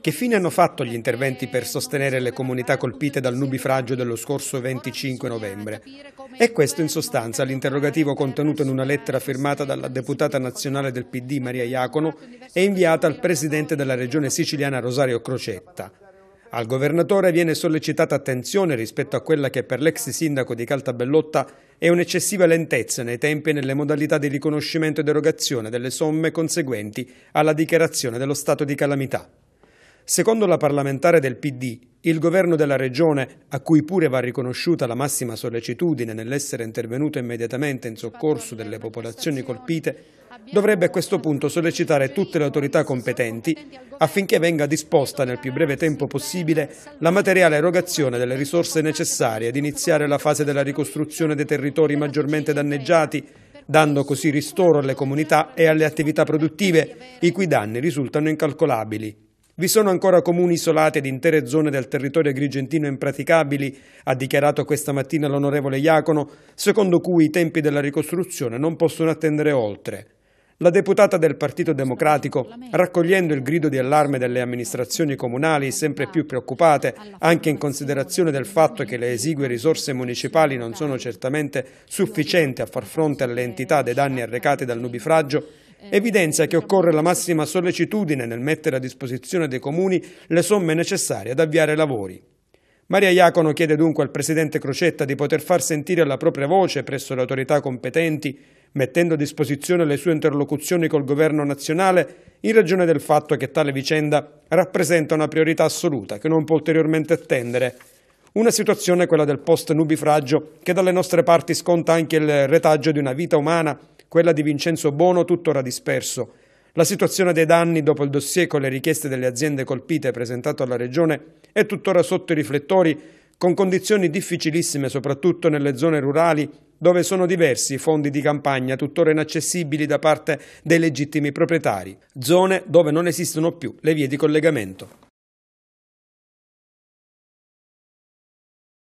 Che fine hanno fatto gli interventi per sostenere le comunità colpite dal nubifragio dello scorso 25 novembre? È questo in sostanza l'interrogativo contenuto in una lettera firmata dalla deputata nazionale del PD Maria Iacono e inviata al presidente della regione siciliana Rosario Crocetta. Al governatore viene sollecitata attenzione rispetto a quella che per l'ex sindaco di Caltabellotta è un'eccessiva lentezza nei tempi e nelle modalità di riconoscimento ed erogazione delle somme conseguenti alla dichiarazione dello stato di calamità. Secondo la parlamentare del PD, il governo della regione, a cui pure va riconosciuta la massima sollecitudine nell'essere intervenuto immediatamente in soccorso delle popolazioni colpite, dovrebbe a questo punto sollecitare tutte le autorità competenti affinché venga disposta nel più breve tempo possibile la materiale erogazione delle risorse necessarie ad iniziare la fase della ricostruzione dei territori maggiormente danneggiati, dando così ristoro alle comunità e alle attività produttive, i cui danni risultano incalcolabili. Vi sono ancora comuni isolati ed intere zone del territorio agrigentino impraticabili, ha dichiarato questa mattina l'onorevole Iacono, secondo cui i tempi della ricostruzione non possono attendere oltre. La deputata del Partito Democratico, raccogliendo il grido di allarme delle amministrazioni comunali sempre più preoccupate, anche in considerazione del fatto che le esigue risorse municipali non sono certamente sufficienti a far fronte all'entità dei danni arrecati dal nubifragio, evidenzia che occorre la massima sollecitudine nel mettere a disposizione dei comuni le somme necessarie ad avviare lavori. Maria Iacono chiede dunque al presidente Crocetta di poter far sentire la propria voce presso le autorità competenti, mettendo a disposizione le sue interlocuzioni col governo nazionale, in ragione del fatto che tale vicenda rappresenta una priorità assoluta che non può ulteriormente attendere. Una situazione, quella del post-nubifragio, che dalle nostre parti sconta anche il retaggio di una vita umana quella di Vincenzo Bono tuttora disperso. La situazione dei danni dopo il dossier con le richieste delle aziende colpite presentato alla Regione è tuttora sotto i riflettori, con condizioni difficilissime soprattutto nelle zone rurali dove sono diversi i fondi di campagna tuttora inaccessibili da parte dei legittimi proprietari, zone dove non esistono più le vie di collegamento.